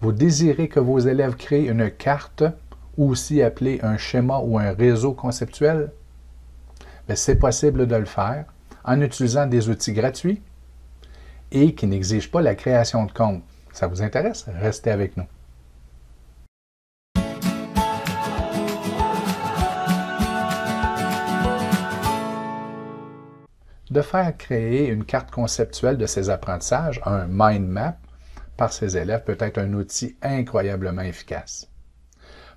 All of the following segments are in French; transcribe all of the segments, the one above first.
Vous désirez que vos élèves créent une carte, ou aussi appelée un schéma ou un réseau conceptuel? Ben, c'est possible de le faire en utilisant des outils gratuits et qui n'exigent pas la création de compte. Ça vous intéresse? Restez avec nous. de faire créer une carte conceptuelle de ses apprentissages, un mind map, par ses élèves peut être un outil incroyablement efficace.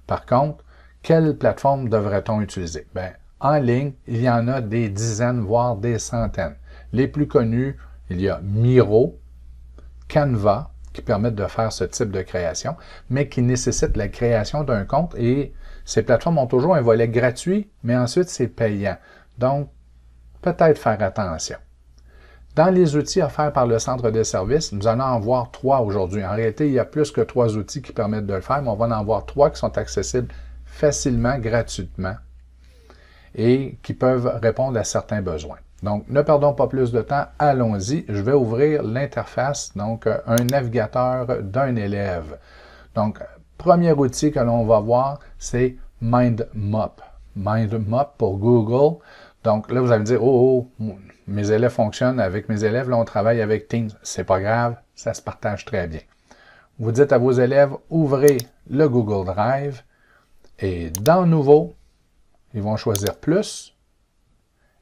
Par contre, quelle plateforme devrait-on utiliser? Ben, en ligne, il y en a des dizaines, voire des centaines. Les plus connus, il y a Miro, Canva, qui permettent de faire ce type de création, mais qui nécessitent la création d'un compte et ces plateformes ont toujours un volet gratuit, mais ensuite c'est payant. Donc, peut-être faire attention. Dans les outils offerts par le centre des services, nous allons en voir trois aujourd'hui. En réalité, il y a plus que trois outils qui permettent de le faire, mais on va en voir trois qui sont accessibles facilement, gratuitement et qui peuvent répondre à certains besoins. Donc, ne perdons pas plus de temps, allons-y. Je vais ouvrir l'interface, donc euh, un navigateur d'un élève. Donc, premier outil que l'on va voir, c'est MindMop. MindMop pour Google. Donc là, vous allez me dire, oh, oh mes élèves fonctionnent avec mes élèves. Là, on travaille avec Teams. C'est pas grave, ça se partage très bien. Vous dites à vos élèves, ouvrez le Google Drive et dans Nouveau, ils vont choisir Plus.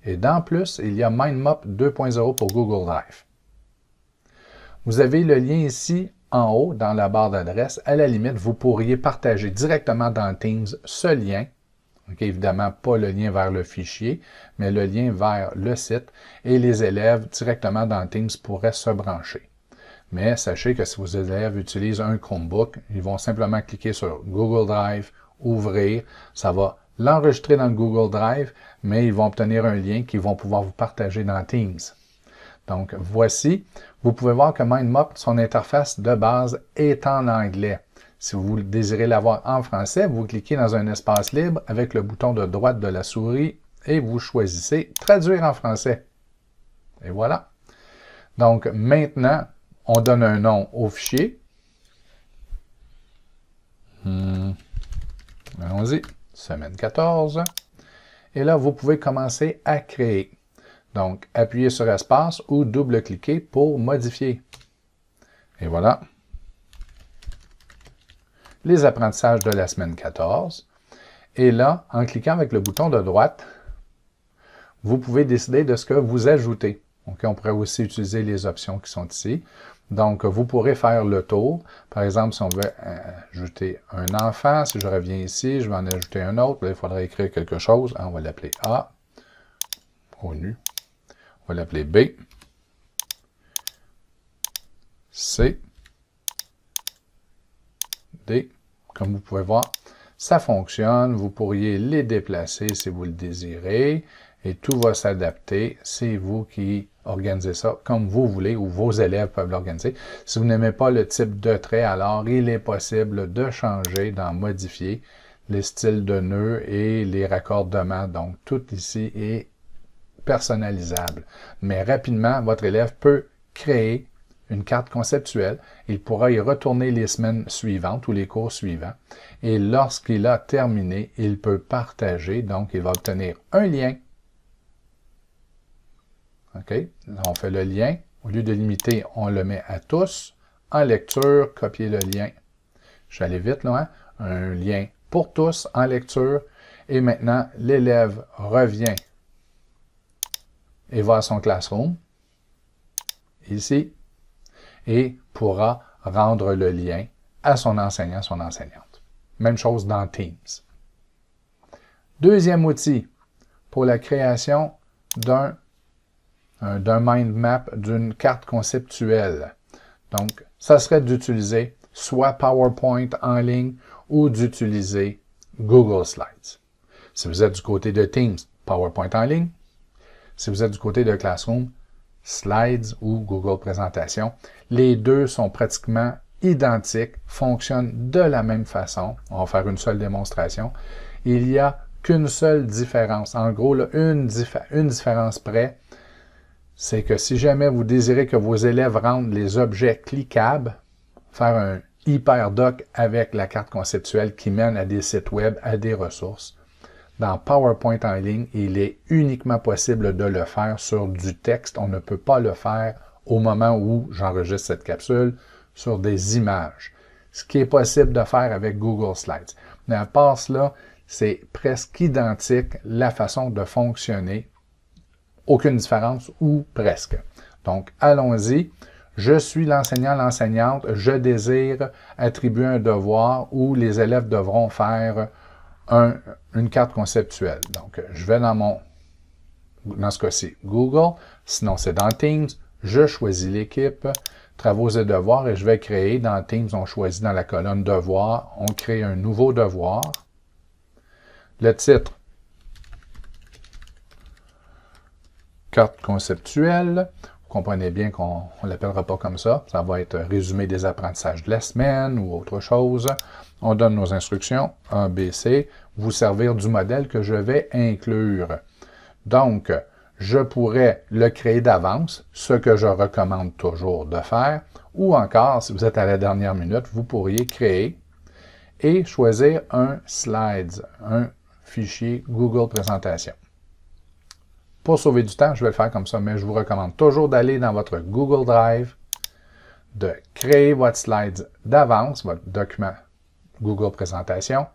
Et dans Plus, il y a MindMap 2.0 pour Google Drive. Vous avez le lien ici en haut dans la barre d'adresse. À la limite, vous pourriez partager directement dans Teams ce lien évidemment, pas le lien vers le fichier, mais le lien vers le site et les élèves directement dans Teams pourraient se brancher. Mais sachez que si vos élèves utilisent un Chromebook, ils vont simplement cliquer sur Google Drive, ouvrir, ça va l'enregistrer dans Google Drive, mais ils vont obtenir un lien qu'ils vont pouvoir vous partager dans Teams. Donc voici, vous pouvez voir que MindMap, son interface de base est en anglais. Si vous désirez l'avoir en français, vous cliquez dans un espace libre avec le bouton de droite de la souris et vous choisissez Traduire en français. Et voilà. Donc maintenant, on donne un nom au fichier. Hmm. Allons-y, semaine 14. Et là, vous pouvez commencer à créer. Donc, appuyez sur espace ou double-cliquez pour modifier. Et voilà, les apprentissages de la semaine 14. Et là, en cliquant avec le bouton de droite, vous pouvez décider de ce que vous ajoutez. on pourrait aussi utiliser les options qui sont ici. Donc, vous pourrez faire le tour. Par exemple, si on veut euh, ajouter un enfant, si je reviens ici, je vais en ajouter un autre. il faudrait écrire quelque chose. Ah, on va l'appeler A. On va l'appeler B. C. Comme vous pouvez voir, ça fonctionne. Vous pourriez les déplacer si vous le désirez et tout va s'adapter. C'est vous qui organisez ça comme vous voulez ou vos élèves peuvent l'organiser. Si vous n'aimez pas le type de trait, alors il est possible de changer, d'en modifier les styles de nœuds et les raccordements. Donc, tout ici est personnalisable. Mais rapidement, votre élève peut créer une carte conceptuelle. Il pourra y retourner les semaines suivantes ou les cours suivants. Et lorsqu'il a terminé, il peut partager. Donc, il va obtenir un lien. OK? On fait le lien. Au lieu de limiter, on le met à tous. En lecture, copier le lien. Je vais aller vite, loin. Hein? Un lien pour tous en lecture. Et maintenant, l'élève revient et va à son classroom. Ici, et pourra rendre le lien à son enseignant, son enseignante. Même chose dans Teams. Deuxième outil pour la création euh, d'un mind map, d'une carte conceptuelle. Donc, ça serait d'utiliser soit PowerPoint en ligne ou d'utiliser Google Slides. Si vous êtes du côté de Teams, PowerPoint en ligne. Si vous êtes du côté de Classroom, Slides ou Google Présentation. Les deux sont pratiquement identiques, fonctionnent de la même façon. On va faire une seule démonstration. Il n'y a qu'une seule différence. En gros, une, une différence près, c'est que si jamais vous désirez que vos élèves rendent les objets cliquables, faire un hyperdoc avec la carte conceptuelle qui mène à des sites web, à des ressources, dans PowerPoint en ligne, il est uniquement possible de le faire sur du texte. On ne peut pas le faire au moment où j'enregistre cette capsule sur des images. Ce qui est possible de faire avec Google Slides. Mais à part cela, c'est presque identique la façon de fonctionner. Aucune différence ou presque. Donc, allons-y. Je suis l'enseignant, l'enseignante. Je désire attribuer un devoir où les élèves devront faire une carte conceptuelle. Donc, je vais dans mon, dans ce cas-ci, Google. Sinon, c'est dans Teams. Je choisis l'équipe, travaux et devoirs, et je vais créer. Dans Teams, on choisit dans la colonne devoirs. On crée un nouveau devoir. Le titre, carte conceptuelle comprenez bien qu'on ne l'appellera pas comme ça. Ça va être résumé des apprentissages de la semaine ou autre chose. On donne nos instructions, un BC, vous servir du modèle que je vais inclure. Donc, je pourrais le créer d'avance, ce que je recommande toujours de faire, ou encore, si vous êtes à la dernière minute, vous pourriez créer et choisir un slide, un fichier Google Présentation. Pour sauver du temps, je vais le faire comme ça, mais je vous recommande toujours d'aller dans votre Google Drive, de créer votre slide d'avance, votre document Google Présentation,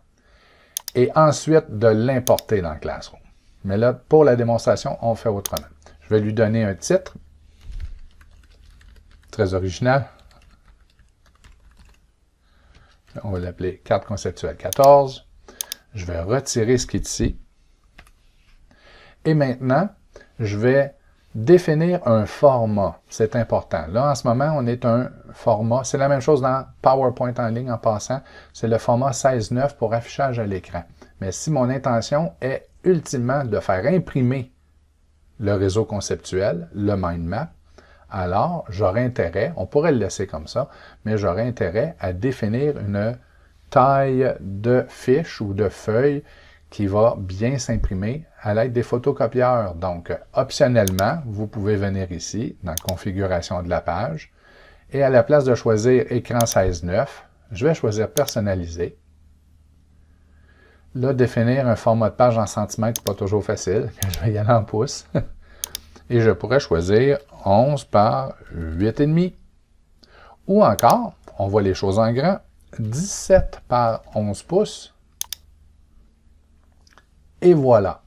et ensuite de l'importer dans Classroom. Mais là, pour la démonstration, on fait autrement. Je vais lui donner un titre, très original. On va l'appeler carte conceptuelle 14. Je vais retirer ce qui est ici. Et maintenant, je vais définir un format. C'est important. Là, en ce moment, on est un format. C'est la même chose dans PowerPoint en ligne en passant. C'est le format 16.9 pour affichage à l'écran. Mais si mon intention est ultimement de faire imprimer le réseau conceptuel, le mind map, alors j'aurais intérêt, on pourrait le laisser comme ça, mais j'aurais intérêt à définir une taille de fiche ou de feuille qui va bien s'imprimer à l'aide des photocopieurs. Donc, optionnellement, vous pouvez venir ici, dans Configuration de la page, et à la place de choisir Écran 16-9, je vais choisir Personnaliser. Là, définir un format de page en centimètres, pas toujours facile. Je vais y aller en pouces. Et je pourrais choisir 11 par 8,5. Ou encore, on voit les choses en grand, 17 par 11 pouces et voilà.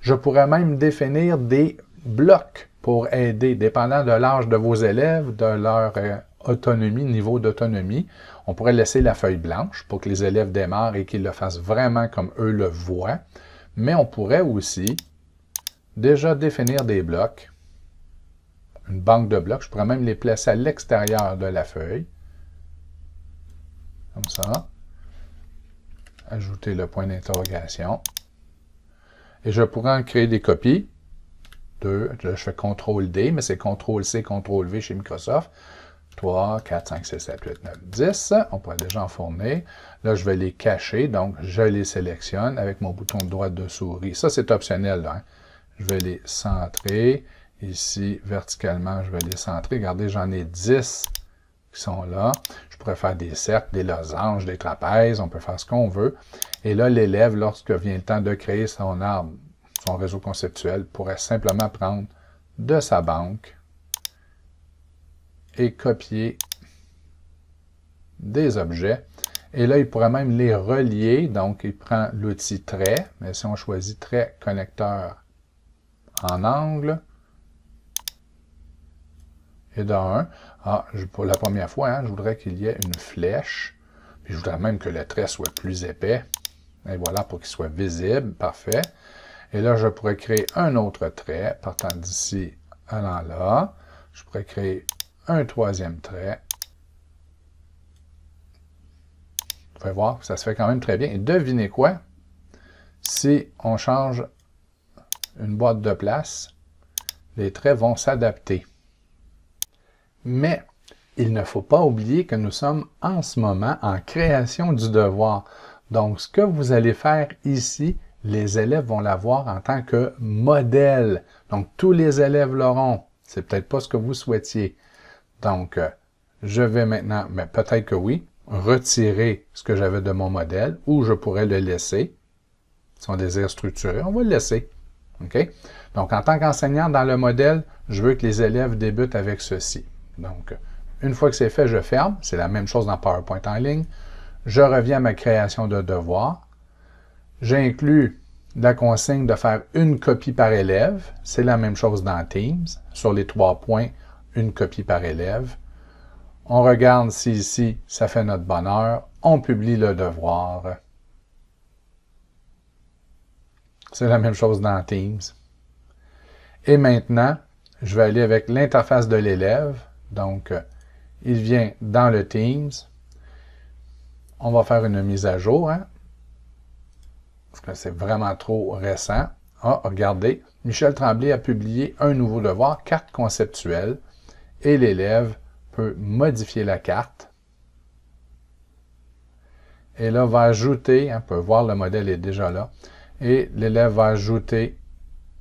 Je pourrais même définir des blocs pour aider, dépendant de l'âge de vos élèves, de leur euh, autonomie, niveau d'autonomie. On pourrait laisser la feuille blanche pour que les élèves démarrent et qu'ils le fassent vraiment comme eux le voient. Mais on pourrait aussi déjà définir des blocs, une banque de blocs. Je pourrais même les placer à l'extérieur de la feuille, comme ça. Ajouter le point d'interrogation et je pourrais en créer des copies. Deux, là, je fais CTRL-D, mais c'est CTRL-C, CTRL-V chez Microsoft. 3, 4, 5, 6, 7, 8, 9, 10. On pourrait déjà en fournir. Là, je vais les cacher, donc je les sélectionne avec mon bouton droit de souris. Ça, c'est optionnel. Hein. Je vais les centrer. Ici, verticalement, je vais les centrer. Regardez, j'en ai 10 qui sont là. Je pourrais faire des cercles, des losanges, des trapèzes, on peut faire ce qu'on veut. Et là, l'élève, lorsque vient le temps de créer son arbre, son réseau conceptuel, pourrait simplement prendre de sa banque et copier des objets. Et là, il pourrait même les relier. Donc, il prend l'outil trait. Mais si on choisit trait, connecteur en angle, dans un, ah, pour la première fois, hein, je voudrais qu'il y ait une flèche. je voudrais même que le trait soit plus épais. Et voilà, pour qu'il soit visible. Parfait. Et là, je pourrais créer un autre trait, partant d'ici, allant là. Je pourrais créer un troisième trait. Vous pouvez voir, ça se fait quand même très bien. Et devinez quoi? Si on change une boîte de place, les traits vont s'adapter. Mais il ne faut pas oublier que nous sommes en ce moment en création du devoir. Donc, ce que vous allez faire ici, les élèves vont l'avoir en tant que modèle. Donc, tous les élèves l'auront. C'est peut-être pas ce que vous souhaitiez. Donc, euh, je vais maintenant, mais peut-être que oui, retirer ce que j'avais de mon modèle ou je pourrais le laisser. Si on désire structurer, on va le laisser. OK? Donc, en tant qu'enseignant dans le modèle, je veux que les élèves débutent avec ceci. Donc, une fois que c'est fait, je ferme. C'est la même chose dans PowerPoint en ligne. Je reviens à ma création de devoir. J'inclus la consigne de faire une copie par élève. C'est la même chose dans Teams. Sur les trois points, une copie par élève. On regarde si ici, ça fait notre bonheur. On publie le devoir. C'est la même chose dans Teams. Et maintenant, je vais aller avec l'interface de l'élève donc, euh, il vient dans le Teams. On va faire une mise à jour. Hein. Parce que c'est vraiment trop récent. Ah, regardez, Michel Tremblay a publié un nouveau devoir, carte conceptuelle, et l'élève peut modifier la carte. Et là, va ajouter, on hein, peut voir le modèle est déjà là, et l'élève va ajouter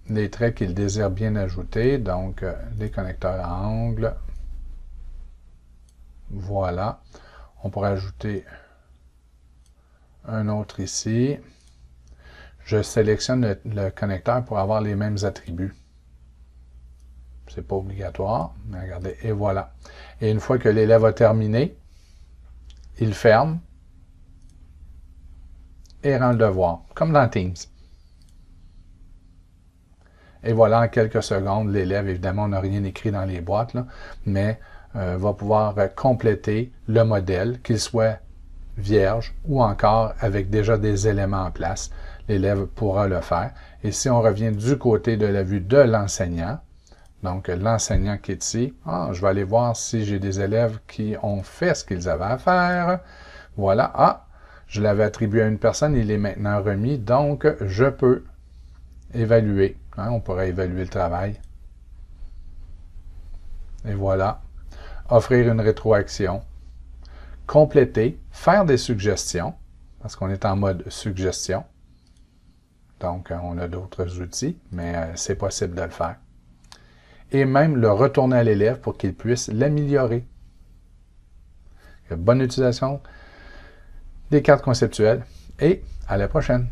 les traits qu'il désire bien ajouter, donc euh, les connecteurs à angle, voilà. On pourrait ajouter un autre ici. Je sélectionne le, connecteur pour avoir les mêmes attributs. Ce n'est pas obligatoire. regardez, et voilà. Et une fois que l'élève a terminé, il ferme et rend le devoir, comme dans Teams. Et voilà, en quelques secondes, l'élève, évidemment, on n'a rien écrit dans les boîtes, mais euh, va pouvoir euh, compléter le modèle, qu'il soit vierge ou encore avec déjà des éléments en place. L'élève pourra le faire. Et si on revient du côté de la vue de l'enseignant, donc l'enseignant qui est ici, ah, je vais aller voir si j'ai des élèves qui ont fait ce qu'ils avaient à faire. Voilà, ah, je l'avais attribué à une personne, il est maintenant remis, donc je peux évaluer. Hein, on pourrait évaluer le travail. Et voilà, offrir une rétroaction, compléter, faire des suggestions, parce qu'on est en mode suggestion. Donc, euh, on a d'autres outils, mais euh, c'est possible de le faire. Et même le retourner à l'élève pour qu'il puisse l'améliorer. Bonne utilisation des cartes conceptuelles et à la prochaine.